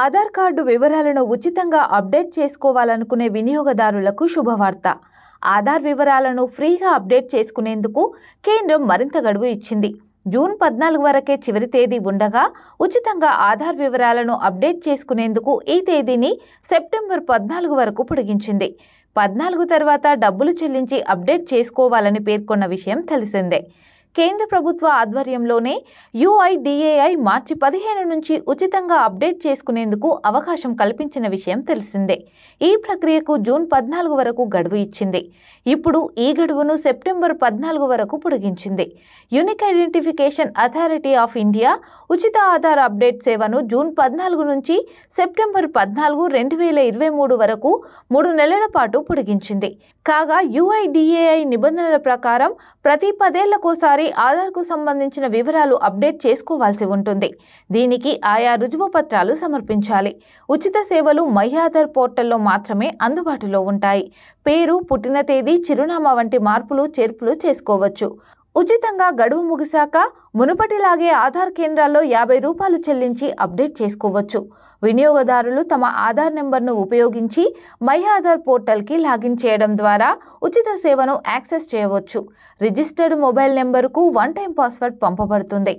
Aadhaar card వివరాలను ఉచితంగా update చేసుకోవాలనుకునే వినియోగదారులకు శుభవార్త ఆధార్ వివరాలను ఫ్రీగా అప్డేట్ చేసుకునేందుకు కేంద్రం మరింత గడువు ఇచ్చింది జూన్ పద్నాలుగు వరకే చివరి తేదీ ఉండగా ఉచితంగా ఆధార్ వివరాలను అప్డేట్ చేసుకునేందుకు ఈ తేదీని సెప్టెంబర్ పద్నాలుగు వరకు పొడిగించింది పద్నాలుగు తర్వాత డబ్బులు చెల్లించి అప్డేట్ చేసుకోవాలని పేర్కొన్న విషయం తెలిసిందే కేంద్ర ప్రభుత్వ ఆధ్వర్యంలోనే యుఐడిఏఐ మార్చి పదిహేను నుంచి ఉచితంగా అప్డేట్ చేసుకునేందుకు అవకాశం కల్పించిన విషయం తెలిసిందే ఈ ప్రక్రియకు జూన్ పద్నాలుగు వరకు గడువు ఇచ్చింది ఇప్పుడు ఈ గడువును సెప్టెంబర్ పద్నాలుగు వరకు పొడిగించింది unique identification authority of India ఉచిత ఆధార్ అప్డేట్ సేవను జూన్ పద్నాలుగు నుంచి సెప్టెంబర్ పద్నాలుగు రెండు వేల ఇరవై మూడు వరకు మూడు నెలల పాటు పొడిగించింది కాగా యుఐడిఏఐ నిబంధనల ప్రకారం ప్రతి పదేళ్లకోసారి ఆధార్ ఆధార్కు సంబంధించిన వివరాలు అప్డేట్ చేసుకోవాల్సి ఉంటుంది దీనికి ఆయా రుజువు పత్రాలు సమర్పించాలి ఉచిత సేవలు మై ఆధార్ పోర్టల్లో మాత్రమే అందుబాటులో ఉంటాయి పేరు పుట్టిన తేదీ చిరునామా వంటి మార్పులు చేర్పులు చేసుకోవచ్చు ఉచితంగా గడువు ముగిశాక మునుపటిలాగే ఆధార్ కేంద్రాల్లో యాభై రూపాయలు చెల్లించి అప్డేట్ చేసుకోవచ్చు వినియోగదారులు తమ ఆధార్ నెంబర్ను ఉపయోగించి మై ఆధార్ పోర్టల్కి లాగిన్ చేయడం ద్వారా ఉచిత సేవను యాక్సెస్ చేయవచ్చు రిజిస్టర్డ్ మొబైల్ నెంబర్కు వన్ టైం పాస్వర్డ్ పంపబడుతుంది